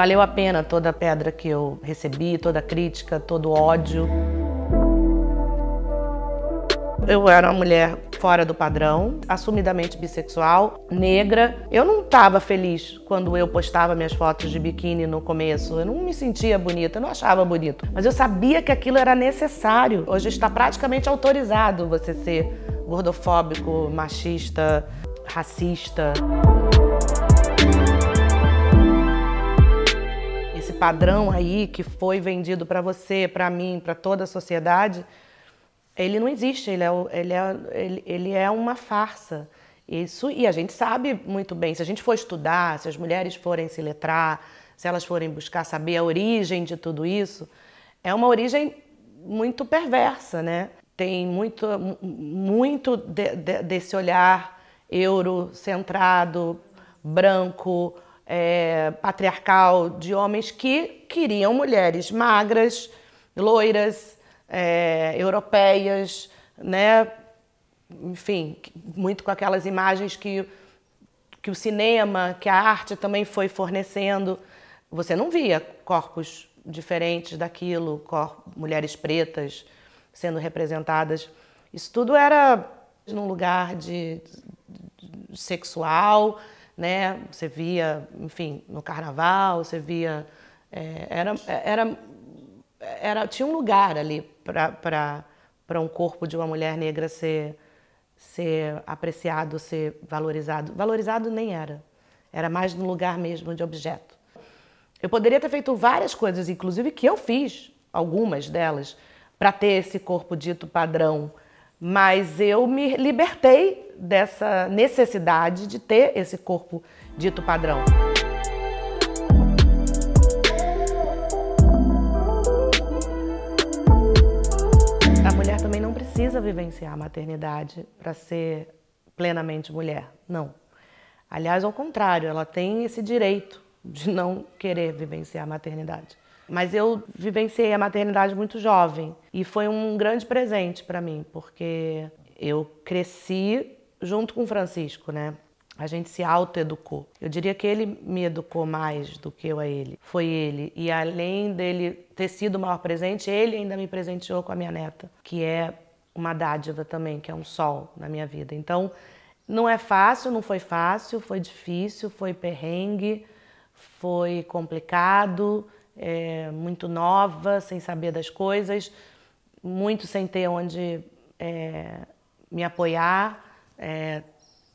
valeu a pena toda a pedra que eu recebi, toda a crítica, todo o ódio. Eu era uma mulher fora do padrão, assumidamente bissexual, negra. Eu não estava feliz quando eu postava minhas fotos de biquíni no começo. Eu não me sentia bonita, eu não achava bonito. Mas eu sabia que aquilo era necessário. Hoje está praticamente autorizado você ser gordofóbico, machista, racista. padrão aí que foi vendido para você, para mim, para toda a sociedade, ele não existe, ele é, ele é, ele, ele é uma farsa. Isso, e a gente sabe muito bem, se a gente for estudar, se as mulheres forem se letrar, se elas forem buscar saber a origem de tudo isso, é uma origem muito perversa, né? Tem muito, muito de, de, desse olhar eurocentrado, branco, é, patriarcal de homens que queriam mulheres magras, loiras, é, europeias, né? enfim, muito com aquelas imagens que, que o cinema, que a arte também foi fornecendo. Você não via corpos diferentes daquilo, mulheres pretas sendo representadas. Isso tudo era num lugar de, de, de sexual, né? Você via, enfim, no carnaval, você via. É, era, era, era, tinha um lugar ali para um corpo de uma mulher negra ser, ser apreciado, ser valorizado. Valorizado nem era, era mais no lugar mesmo de objeto. Eu poderia ter feito várias coisas, inclusive que eu fiz, algumas delas, para ter esse corpo dito padrão mas eu me libertei dessa necessidade de ter esse corpo dito padrão. A mulher também não precisa vivenciar a maternidade para ser plenamente mulher, não. Aliás, ao contrário, ela tem esse direito de não querer vivenciar a maternidade. Mas eu vivenciei a maternidade muito jovem e foi um grande presente para mim, porque eu cresci junto com o Francisco, né? A gente se autoeducou. Eu diria que ele me educou mais do que eu a ele. Foi ele. E além dele ter sido o maior presente, ele ainda me presenteou com a minha neta, que é uma dádiva também, que é um sol na minha vida. Então, não é fácil, não foi fácil, foi difícil, foi perrengue, foi complicado é, muito nova, sem saber das coisas, muito sem ter onde é, me apoiar, é,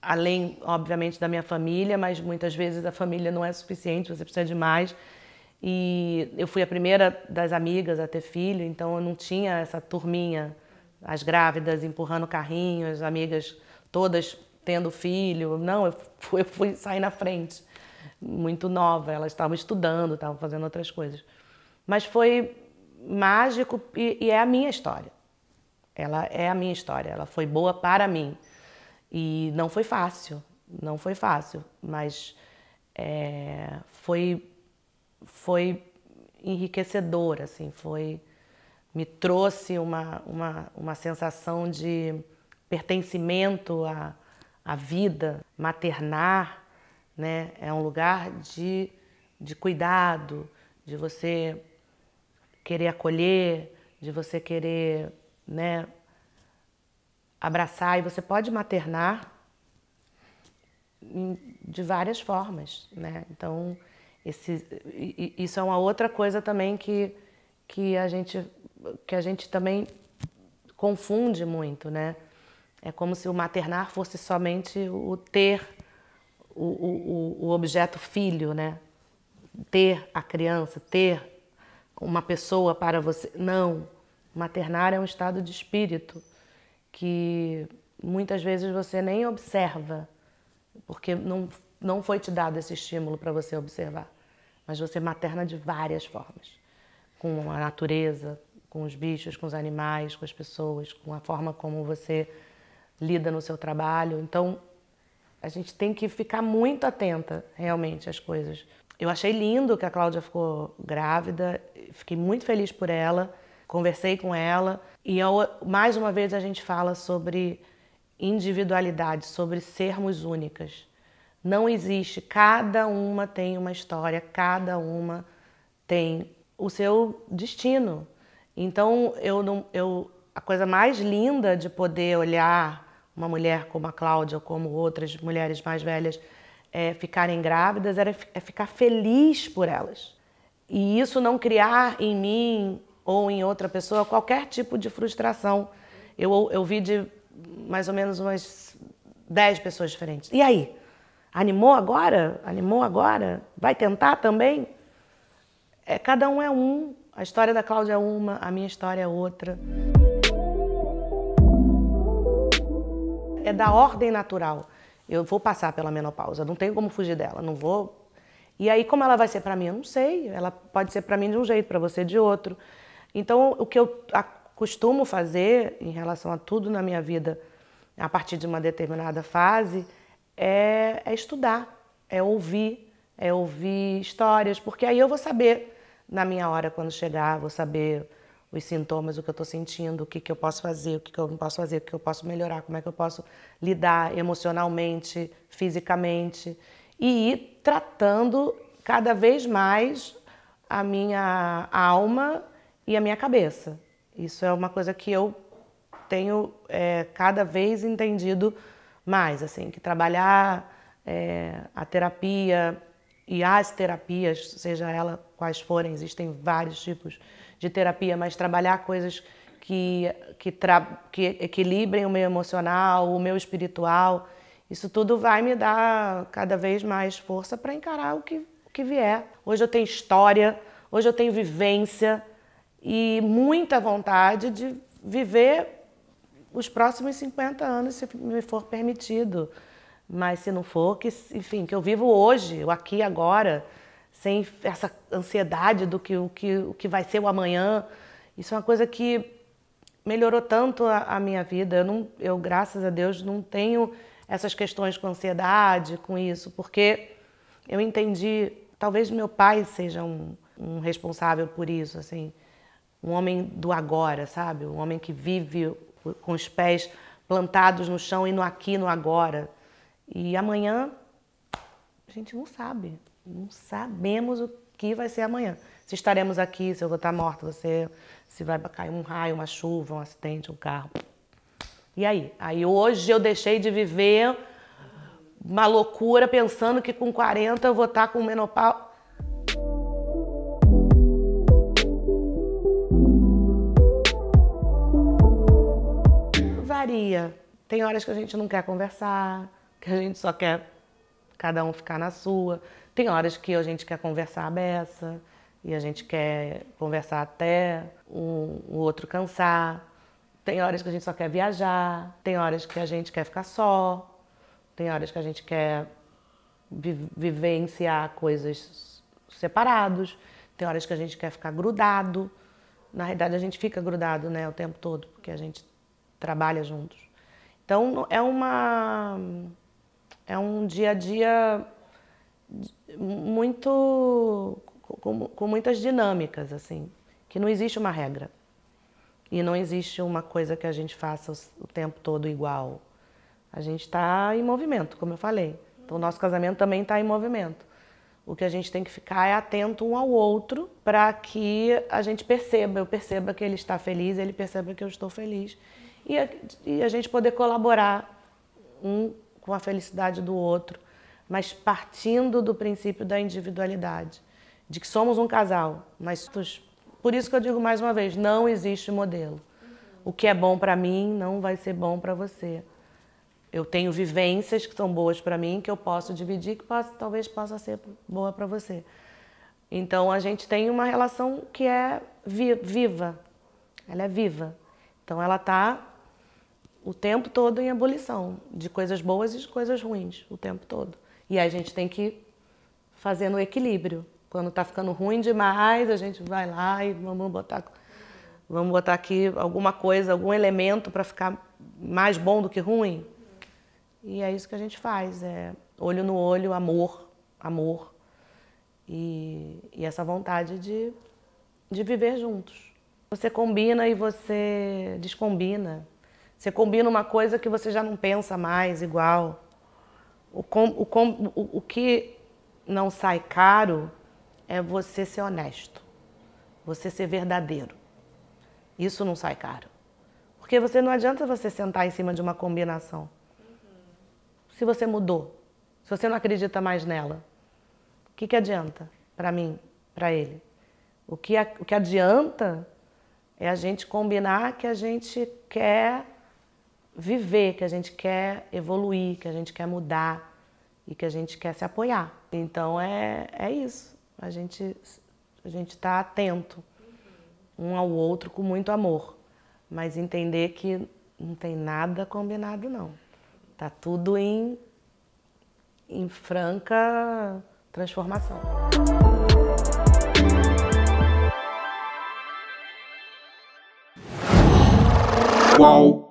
além, obviamente, da minha família, mas muitas vezes a família não é suficiente, você precisa de mais. E eu fui a primeira das amigas a ter filho, então eu não tinha essa turminha, as grávidas empurrando carrinho, as amigas todas tendo filho. Não, eu fui, eu fui sair na frente muito nova, elas estavam estudando, estavam fazendo outras coisas. Mas foi mágico e, e, é a minha história. Ela é a minha história, ela foi boa para mim. E não foi fácil, não foi fácil, mas é, foi, foi enriquecedor, assim, foi me trouxe uma, uma, uma sensação de pertencimento à, à vida, maternar né? É um lugar de, de cuidado, de você querer acolher, de você querer, né? Abraçar e você pode maternar de várias formas, né? Então esse, isso é uma outra coisa também que, que a gente que a gente também confunde muito, né? É como se o maternar fosse somente o ter o, o, objeto filho, né? Ter a criança, ter uma pessoa para você. Não. Maternar é um estado de espírito que muitas vezes você nem observa, porque não, não foi te dado esse estímulo para você observar. Mas você materna de várias formas com a natureza, com os bichos, com os animais, com as pessoas, com a forma como você lida no seu trabalho. Então, a gente tem que ficar muito atenta, realmente, às coisas. Eu achei lindo que a Cláudia ficou grávida, fiquei muito feliz por ela, conversei com ela e eu, mais uma vez a gente fala sobre individualidade, sobre sermos únicas. Não existe, cada uma tem uma história, cada uma tem o seu destino. Então, eu eu, a coisa mais linda de poder olhar uma mulher como a Cláudia, como outras mulheres mais velhas, é, ficarem grávidas, era é ficar feliz por elas. E isso não criar em mim ou em outra pessoa qualquer tipo de frustração. Eu, eu vi de mais ou menos umas 10 pessoas diferentes. E aí? Animou agora? Animou agora? Vai tentar também? É, cada um é um. A história da Cláudia é uma, a minha história é outra. é da ordem natural. Eu vou passar pela menopausa, não tenho como fugir dela, não vou. E aí, como ela vai ser para mim? Eu não sei. Ela pode ser para mim de um jeito, para você de outro. Então, o que eu costumo fazer em relação a tudo na minha vida, a partir de uma determinada fase, é, é estudar, é ouvir, é ouvir histórias, porque aí eu vou saber na minha hora quando chegar, vou saber os sintomas, o que eu estou sentindo, o que, que eu posso fazer, o que, que eu não posso fazer, o que eu posso melhorar, como é que eu posso lidar emocionalmente, fisicamente e ir tratando cada vez mais a minha alma e a minha cabeça. Isso é uma coisa que eu tenho é, cada vez entendido mais, assim, que trabalhar é, a terapia e as terapias, seja ela quais forem, existem vários tipos de terapia, mas trabalhar coisas que, que, tra... que equilibrem o meu emocional, o meu espiritual. Isso tudo vai me dar cada vez mais força para encarar o que, o que vier. Hoje eu tenho história, hoje eu tenho vivência e muita vontade de viver os próximos 50 anos, se me for permitido. Mas se não for, que, enfim, que eu vivo hoje, o aqui agora sem essa ansiedade do que o que, o que vai ser o amanhã. Isso é uma coisa que melhorou tanto a, a minha vida. Eu, não, eu, graças a Deus, não tenho essas questões com ansiedade, com isso, porque eu entendi. Talvez meu pai seja um, um responsável por isso, assim, um homem do agora, sabe? Um homem que vive com os pés plantados no chão e no aqui, no agora. E amanhã gente não sabe. Não sabemos o que vai ser amanhã. Se estaremos aqui, se eu vou estar morta, você, se vai cair um raio, uma chuva, um acidente, um carro. E aí? Aí hoje eu deixei de viver uma loucura pensando que com 40 eu vou estar com menopausa. Varia. Tem horas que a gente não quer conversar, que a gente só quer cada um ficar na sua. Tem horas que a gente quer conversar a beça e a gente quer conversar até o, o outro cansar. Tem horas que a gente só quer viajar, tem horas que a gente quer ficar só, tem horas que a gente quer vi vivenciar coisas separados, tem horas que a gente quer ficar grudado. Na realidade, a gente fica grudado né, o tempo todo, porque a gente trabalha juntos. Então, é uma é um dia a dia muito com, com, muitas dinâmicas assim que não existe uma regra e não existe uma coisa que a gente faça o, tempo todo igual a gente está em movimento como eu falei então o nosso casamento também está em movimento o que a gente tem que ficar é atento um ao outro para que a gente perceba eu perceba que ele está feliz ele perceba que eu estou feliz e a, e a gente poder colaborar um com a felicidade do outro, mas partindo do princípio da individualidade, de que somos um casal, mas por isso que eu digo mais uma vez, não existe modelo. O que é bom para mim não vai ser bom para você. Eu tenho vivências que são boas para mim, que eu posso dividir, que posso, talvez possa ser boa para você. Então a gente tem uma relação que é vi viva, ela é viva. Então ela está o tempo todo em ebulição, de coisas boas e de coisas ruins, o tempo todo. E a gente tem que fazer no equilíbrio. Quando tá ficando ruim demais, a gente vai lá e vamos botar vamos botar aqui alguma coisa, algum elemento para ficar mais bom do que ruim. E é isso que a gente faz, é olho no olho, amor, amor. E, e essa vontade de, de viver juntos. Você combina e você descombina. Você combina uma coisa que você já não pensa mais igual. O, com, o, com, o, o que não sai caro é você ser honesto, você ser verdadeiro. Isso não sai caro. Porque você não adianta você sentar em cima de uma combinação. Uhum. Se você mudou, se você não acredita mais nela, o que, que adianta para mim, para ele? O que, o que adianta é a gente combinar que a gente quer viver, que a gente quer evoluir, que a gente quer mudar e que a gente quer se apoiar. Então é, é isso. A gente a gente está atento um ao outro com muito amor, mas entender que não tem nada combinado não. Tá tudo em em franca transformação. Qual